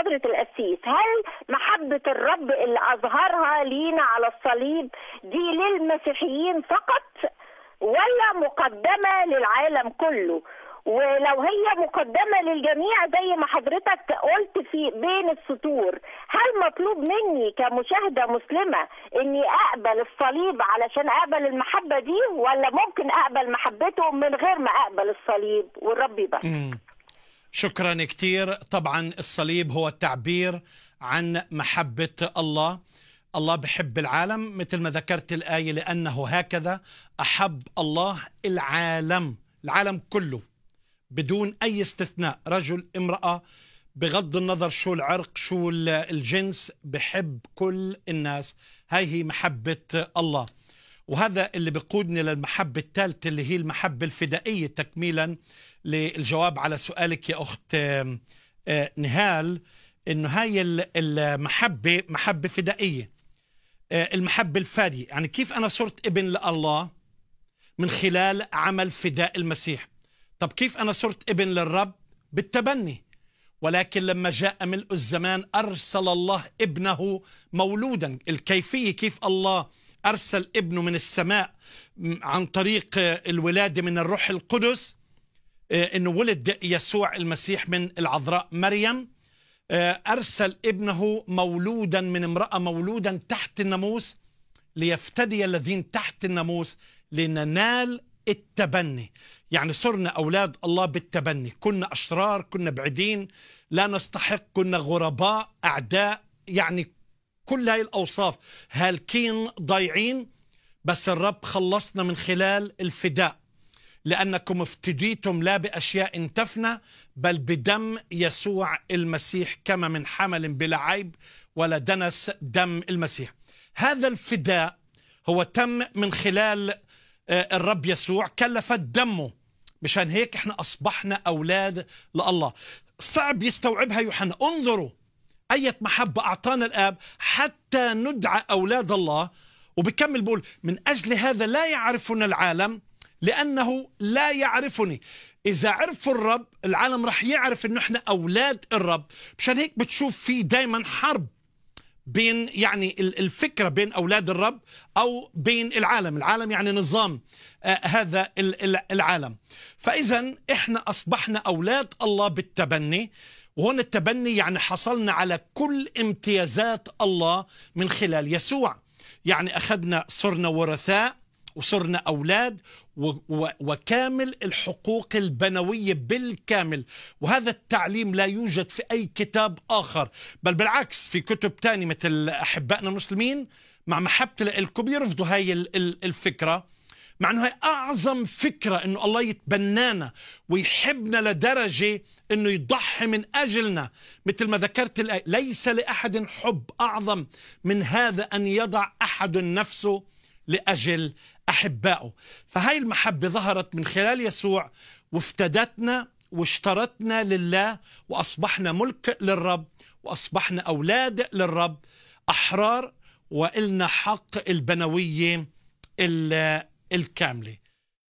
حضرة القسيس هل محبة الرب اللي أظهرها لينا على الصليب دي للمسيحيين فقط ولا مقدمة للعالم كله ولو هي مقدمه للجميع زي ما حضرتك قلت في بين السطور هل مطلوب مني كمشاهده مسلمه اني اقبل الصليب علشان اقبل المحبه دي ولا ممكن اقبل محبته من غير ما اقبل الصليب والرب يبارك شكرا كثير طبعا الصليب هو التعبير عن محبة الله الله بحب العالم مثل ما ذكرت الآية لأنه هكذا أحب الله العالم العالم كله بدون أي استثناء رجل امرأة بغض النظر شو العرق شو الجنس بحب كل الناس هاي هي محبة الله وهذا اللي بقودني للمحبة الثالثة اللي هي المحبة الفدائية تكميلا للجواب على سؤالك يا أخت آه، نهال انه هاي المحبه محبه فدائيه آه، المحبه الفاديه يعني كيف انا صرت ابن لله من خلال عمل فداء المسيح طب كيف انا صرت ابن للرب بالتبني ولكن لما جاء ملء الزمان ارسل الله ابنه مولودا الكيفيه كيف الله ارسل ابنه من السماء عن طريق آه، الولاده من الروح القدس آه، انه ولد يسوع المسيح من العذراء مريم آه، ارسل ابنه مولودا من امراه مولودا تحت الناموس ليفتدي الذين تحت الناموس لننال التبني يعني صرنا اولاد الله بالتبني كنا اشرار كنا بعيدين لا نستحق كنا غرباء اعداء يعني كل هاي الاوصاف هالكين ضايعين بس الرب خلصنا من خلال الفداء لأنكم افتديتم لا بأشياء تفنى بل بدم يسوع المسيح كما من حمل بلا عيب ولا دنس دم المسيح هذا الفداء هو تم من خلال آه، الرب يسوع كلفت دمه مشان هيك احنا أصبحنا أولاد لله صعب يستوعبها يوحنا انظروا أية محبة أعطانا الآب حتى ندعى أولاد الله وبكمل بقول من أجل هذا لا يعرفنا العالم لأنه لا يعرفني إذا عرفوا الرب العالم رح يعرف إنه إحنا أولاد الرب مشان هيك بتشوف في دايما حرب بين يعني الفكرة بين أولاد الرب أو بين العالم العالم يعني نظام آه هذا العالم فإذا إحنا أصبحنا أولاد الله بالتبني وهون التبني يعني حصلنا على كل امتيازات الله من خلال يسوع يعني أخذنا صرنا ورثاء وصرنا أولاد وكامل الحقوق البنوية بالكامل وهذا التعليم لا يوجد في أي كتاب آخر بل بالعكس في كتب تانية مثل أحبائنا المسلمين مع محبتي لكم يرفضوا هاي الفكرة مع أنه هي أعظم فكرة أنه الله يتبنانا ويحبنا لدرجة أنه يضحي من أجلنا مثل ما ذكرت الآية ليس لأحد حب أعظم من هذا أن يضع أحد نفسه لأجل أحبائه فهاي المحبة ظهرت من خلال يسوع وافتدتنا واشترتنا لله وأصبحنا ملك للرب وأصبحنا أولاد للرب أحرار وإلنا حق البنوية الكاملة